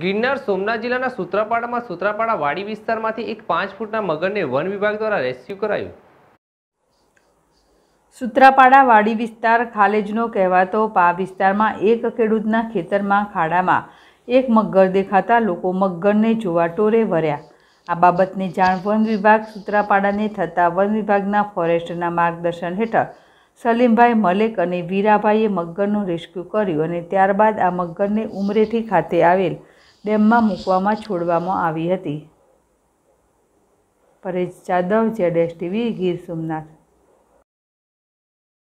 ગિરનાર સોમનાથ જિલ્લાના સૂત્રાપાડામાં સૂત્રાપાડા વાડી વિસ્તારમાંથી એક પાંચ ફૂટના મગરને વન વિભાગ દ્વારા રેસ્ક્યુ કરાયું સૂત્રાપાડા વાડી વિસ્તાર ખાલેજનો કહેવાતો પા વિસ્તારમાં એક ખેડૂતના ખેતરમાં ખાડામાં એક મગર દેખાતા લોકો મગરને જોવા ટોરે વળ્યા આ બાબતની જાણ વન વિભાગ સૂત્રાપાડાને થતાં વન વિભાગના ફોરેસ્ટના માર્ગદર્શન હેઠળ સલીમભાઈ મલેક અને વીરાભાઈએ મગરનું રેસ્ક્યુ કર્યું અને ત્યારબાદ આ મગરને ઉમરેઠી ખાતે આવેલ ડેમમાં મૂકવામાં છોડવામાં આવી હતી Paresh Jadav Z S TV Gir Somnath